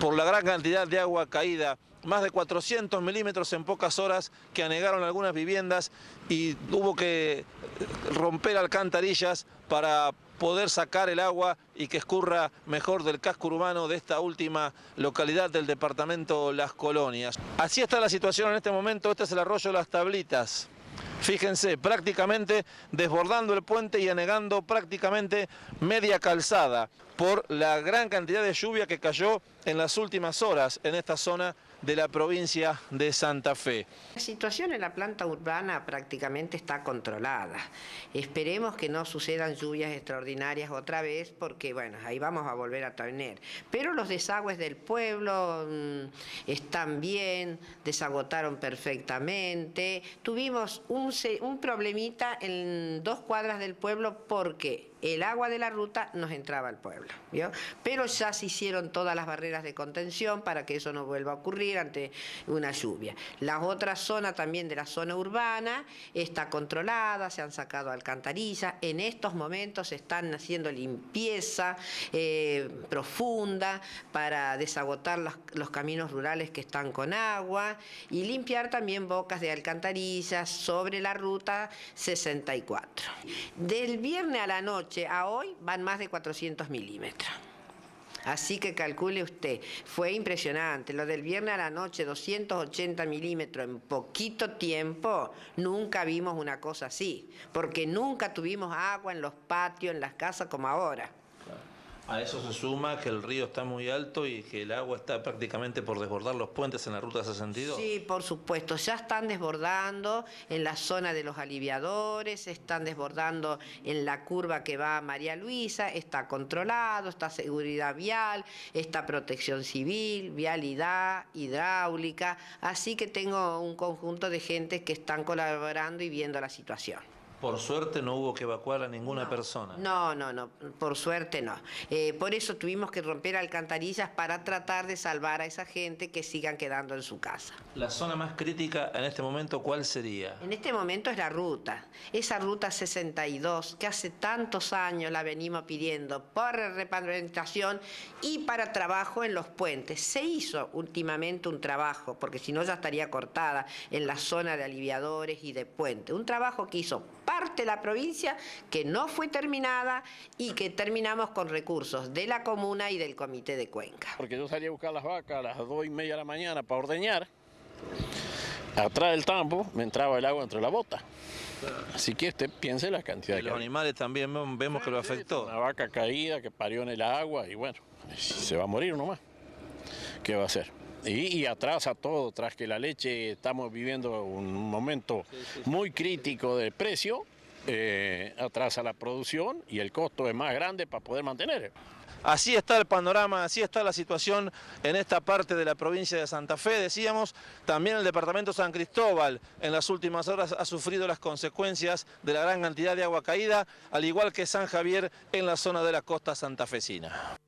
Por la gran cantidad de agua caída, más de 400 milímetros en pocas horas que anegaron algunas viviendas y hubo que romper alcantarillas para poder sacar el agua y que escurra mejor del casco urbano de esta última localidad del departamento Las Colonias. Así está la situación en este momento, este es el arroyo Las Tablitas. Fíjense, prácticamente desbordando el puente y anegando prácticamente media calzada por la gran cantidad de lluvia que cayó en las últimas horas en esta zona de la provincia de Santa Fe. La situación en la planta urbana prácticamente está controlada. Esperemos que no sucedan lluvias extraordinarias otra vez porque, bueno, ahí vamos a volver a tener. Pero los desagües del pueblo mm, están bien, desagotaron perfectamente. Tuvimos un, un problemita en dos cuadras del pueblo porque el agua de la ruta nos entraba al pueblo. Pero ya se hicieron todas las barreras de contención para que eso no vuelva a ocurrir ante una lluvia. La otra zona también de la zona urbana está controlada, se han sacado alcantarillas, en estos momentos se están haciendo limpieza eh, profunda para desagotar los, los caminos rurales que están con agua y limpiar también bocas de alcantarillas sobre la ruta 64. Del viernes a la noche, a hoy van más de 400 milímetros. Así que calcule usted, fue impresionante. Lo del viernes a la noche, 280 milímetros en poquito tiempo, nunca vimos una cosa así, porque nunca tuvimos agua en los patios, en las casas como ahora. A eso se suma que el río está muy alto y que el agua está prácticamente por desbordar los puentes en la ruta 62. Sí, por supuesto, ya están desbordando en la zona de los aliviadores, están desbordando en la curva que va a María Luisa, está controlado, está seguridad vial, está protección civil, vialidad, hidráulica, así que tengo un conjunto de gente que están colaborando y viendo la situación. Por suerte no hubo que evacuar a ninguna persona. No, no, no, por suerte no. Eh, por eso tuvimos que romper alcantarillas para tratar de salvar a esa gente que sigan quedando en su casa. ¿La zona más crítica en este momento cuál sería? En este momento es la ruta, esa ruta 62 que hace tantos años la venimos pidiendo por repavimentación y para trabajo en los puentes. Se hizo últimamente un trabajo, porque si no ya estaría cortada en la zona de aliviadores y de puente. Un trabajo que hizo parte de la provincia que no fue terminada y que terminamos con recursos de la comuna y del comité de cuenca. Porque yo salí a buscar las vacas a las dos y media de la mañana para ordeñar, atrás del tambo me entraba el agua entre la bota. Así que este piense la cantidad de... Los animales también vemos que lo afectó. Una vaca caída que parió en el agua y bueno, se va a morir nomás. ¿Qué va a hacer? Y, atrasa todo, tras que la leche estamos viviendo un momento muy crítico de precio, eh, atrasa la producción y el costo es más grande para poder mantener. Así está el panorama, así está la situación en esta parte de la provincia de Santa Fe. Decíamos, también el departamento San Cristóbal en las últimas horas ha sufrido las consecuencias de la gran cantidad de agua caída, al igual que San Javier en la zona de la costa santafesina.